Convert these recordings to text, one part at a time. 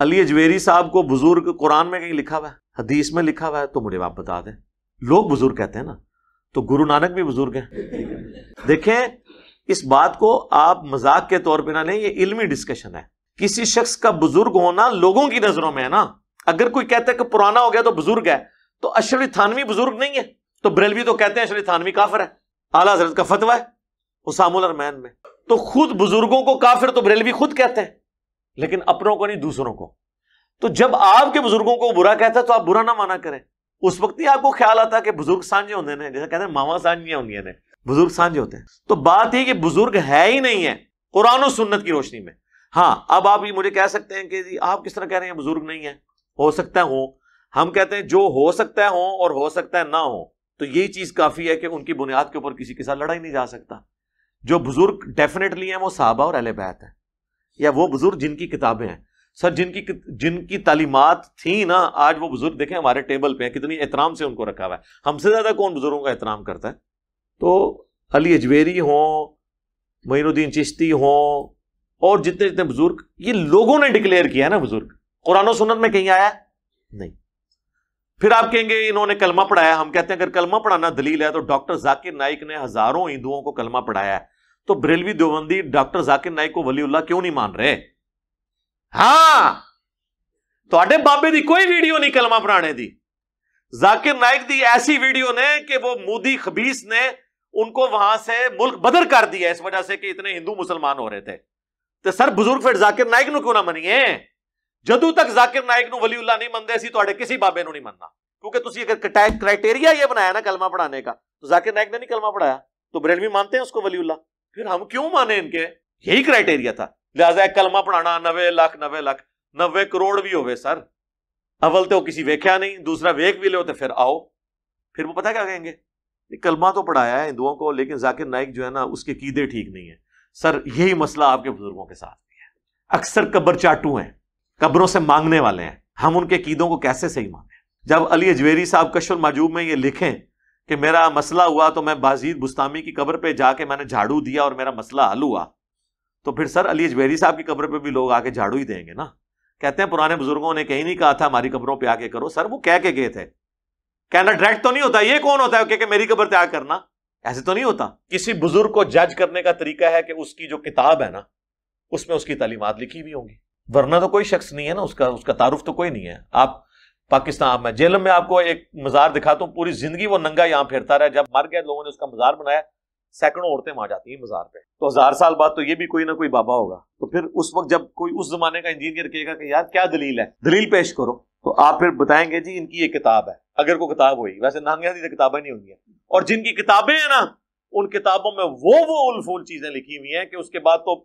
अली अजवेरी साहब को बुजुर्ग कुरान में कहीं लिखा हुआ है हदीस में लिखा हुआ है तो मुझे आप बता दें लोग बुजुर्ग कहते हैं ना तो गुरु नानक भी बुजुर्ग हैं देखें इस बात को आप मजाक के तौर पर ना लें ये इल्मी डिस्कशन है किसी शख्स का बुजुर्ग होना लोगों की नजरों में है ना अगर कोई कहता है कि पुराना हो गया तो बुजुर्ग है तो अशरी थानवी बुजुर्ग नहीं है तो बरेलवी तो कहते हैं अशर थानवी काफर है आला हजरत का फतवा है उसामुल में तो खुद बुजुर्गों को काफिर तो बरेलवी खुद कहते हैं लेकिन अपनों को नहीं दूसरों को तो जब आपके बुजुर्गों को बुरा कहता है तो आप बुरा ना माना करें उस वक्त ही आपको ख्याल आता है कि बुजुर्ग सांझे होते हैं जैसे कहते हैं मामा सांझियां होंगी ने बुजुर्ग सांझे होते हैं तो बात यह कि बुजुर्ग है ही नहीं है कुरान और सुन्नत की रोशनी में हाँ अब आप ये मुझे कह सकते हैं कि आप किस तरह कह रहे हैं बुजुर्ग नहीं है हो सकता हो हम कहते हैं जो हो सकता है हो और हो सकता है ना हो तो यही चीज काफी है कि उनकी बुनियाद के ऊपर किसी के साथ लड़ाई नहीं जा सकता जो बुजुर्ग डेफिनेटली है वो साहबा और अहल बैत है या वो बुजुर्ग जिनकी किताबें हैं सर जिनकी जिनकी तालीमत थी ना आज वो बुजुर्ग देखें हमारे टेबल पे हैं कितनी एहतराम से उनको रखा हुआ है हमसे ज़्यादा कौन बुजुर्गों का एहतराम करता है तो अली अजवेरी हों मीनुद्दीन चिश्ती हों और जितने जितने बुजुर्ग ये लोगों ने डिक्लेयर किया है ना बुजुर्ग कुरान सुनत में कहीं आया नहीं फिर आप कहेंगे इन्होंने कलमा पढ़ाया हम कहते हैं अगर कलमा पढ़ाना दलील है तो डॉक्टर जाकिर नाइक ने हजारों हिंदुओं को कलमा पढ़ाया है तो ब्रेलवी देवबंदी डॉक्टर जाकिर नाइक को वलीउल्ला क्यों नहीं मान रहे हां तो बाबे दी कोई वीडियो नहीं कलमा पढ़ाने दी जाकिर नाइक दी ऐसी वीडियो ने कि वो मोदी खबीस ने उनको वहां से मुल्क बदर कर दिया इस वजह से कि इतने हिंदू मुसलमान हो रहे थे तो सर बुजुर्ग फिर जाकिर नाइक नु क्यों ना मनिए जदू तक जाकिर नाइक नु उल्ला नहीं मनते सी तो किसी बाबे नु नहीं मनना क्योंकि ਤੁਸੀਂ अगर क्राइटेरिया ये बनाया ना कलमा पढ़ाने का तो जाकिर नाइक ने नहीं कलमा पढ़ाया तो बरेलवी मानते हैं उसको वलीउल्ला फिर हम क्यों माने इनके यही क्राइटेरिया था लिहाजा कलमा पढ़ाना नबे लाख नबे लाख नवे करोड़ भी गए सर अवल तो किसी वेख्या नहीं दूसरा वेख भी लो तो फिर आओ फिर वो पता क्या कहेंगे कलमा तो पढ़ाया है हिंदुओं को लेकिन जाकिर नाइक जो है ना उसके कीदे ठीक नहीं है सर यही मसला आपके बुजुर्गों के साथ भी है अक्सर कब्र चाटू हैं कब्रों से मांगने वाले हैं हम उनके कीदों को कैसे सही मांगे जब अली अजवेरी साहब कशुर माजूब में ये लिखें कि मेरा मसला हुआ तो मैं बाजीद बुस्तामी की कब्र पे जाके मैंने झाड़ू दिया और मेरा मसला हल हुआ तो फिर सर अली अजमेरी साहब की कब्र पे भी लोग आके झाड़ू ही देंगे ना कहते हैं पुराने बुजुर्गों ने कहीं नहीं कहा था हमारी कब्रों पे आके करो सर वो कह के गए थे कहना डायरेक्ट तो नहीं होता ये कौन होता है कि मेरी कब्र त्याग करना ऐसे तो नहीं होता किसी बुजुर्ग को जज करने का तरीका है कि उसकी जो किताब है ना उसमें उसकी तालीमत लिखी हुई होंगी वरना तो कोई शख्स नहीं है ना उसका उसका तारुफ तो कोई नहीं है आप पाकिस्तान में जेलम में आपको एक मज़ार दिखाता हूँ पूरी ज़िंदगी वो नंगा यहाँ फिरता रहा जब मर गया लोगों ने उसका मज़ार बनाया सैकड़ों औरतें वहां जाती हैं मज़ार पे तो हज़ार साल बाद तो ये भी कोई ना कोई बाबा होगा तो फिर उस वक्त जब कोई उस जमाने का इंजीनियर कहेगा कि यार क्या दलील है दलील पेश करो तो आप फिर बताएंगे जी इनकी ये किताब है अगर कोई किताब हुई वैसे नामियाती तो किताबें नहीं होंगी और जिनकी किताबें हैं ना उन किताबों में वो वो उल फूल चीज़ें लिखी हुई हैं कि उसके बाद तो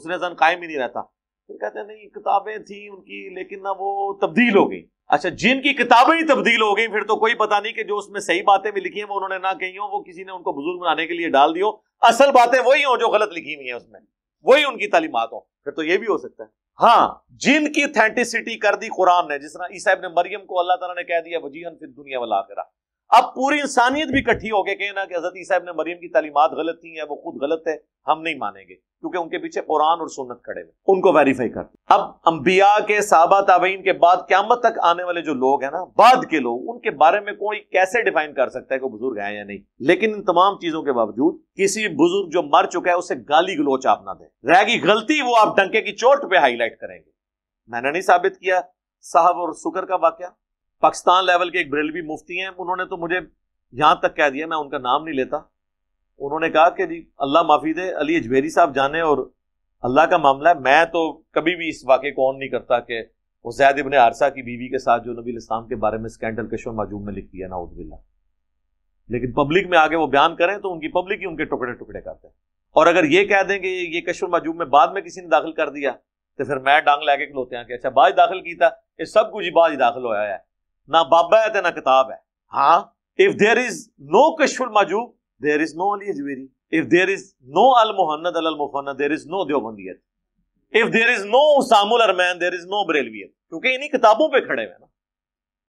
उसने जन कायम ही नहीं रहता फिर कहते नहीं किताबें थी उनकी लेकिन ना वो तब्दील हो गई अच्छा जिनकी किताबें ही तब्दील हो गई फिर तो कोई पता नहीं कि जो उसमें सही बातें भी लिखी हैं वो उन्होंने ना कही हो वो किसी ने उनको बुजुर्ग बनाने के लिए डाल दियो असल बातें वही हो जो गलत लिखी हुई है उसमें वही उनकी तालीमत हो फिर तो ये भी हो सकता है हाँ जिनकी अथेंटिसिटी कर दी कुरान ने जिस तरह ईसाब ने मरियम को अल्लाह तला ने कह दिया वजीहन फिर दुनिया वाला आखिरा अब पूरी इंसानियत भी इकट्ठी होकर कहना कि हजरत साहब ने मरीम की तालीमत गलत थी है वो खुद गलत है हम नहीं मानेंगे क्योंकि उनके पीछे कुरान और सुन्नत खड़े हुए उनको वेरीफाई करते अब अंबिया के साहबा ताबीन के बाद क्यामत तक आने वाले जो लोग हैं ना बाद के लोग उनके बारे में कोई कैसे डिफाइन कर सकता है कि बुजुर्ग है या नहीं लेकिन इन तमाम चीजों के बावजूद किसी बुजुर्ग जो मर चुका है उसे गाली गलोच आप ना दे रहेगी गलती वो आप डंके की चोट पर हाईलाइट करेंगे मैंने नहीं साबित किया साहब और सुगर का वाक्य पाकिस्तान लेवल के एक बरेलवी मुफ्ती हैं उन्होंने तो मुझे यहाँ तक कह दिया मैं उनका नाम नहीं लेता उन्होंने कहा कि जी अल्लाह माफी दे अली अजमेरी साहब जाने और अल्लाह का मामला है मैं तो कभी भी इस वाक्य को ऑन नहीं करता कि वो जैद इबन आरसा की बीवी के साथ जो नबी इस्लाम के बारे में स्कैंडल कशो माजूम में लिख दिया नाउदबिल्ला लेकिन पब्लिक में आगे वो बयान करें तो उनकी पब्लिक ही उनके टुकड़े टुकड़े करते हैं और अगर ये कह दें कि ये कशोर माजूम में बाद में किसी ने दाखिल कर दिया तो फिर मैं डांग लैके खिलोते हैं कि अच्छा बाज दाखिल किया सब कुछ ही बाज दाखिल होया है ना बाबा है ना किताब है हाँ इफ देर इज नो कशफुल माजू देर इज नो अली अजमेरी इफ देर इज नो अल मोहन्नद अल मुफन्नद देर इज नो देवबंदियत इफ देर इज नो उसामुल अरमैन देर इज नो बरेलवियत क्योंकि इन्हीं किताबों पर खड़े हुए ना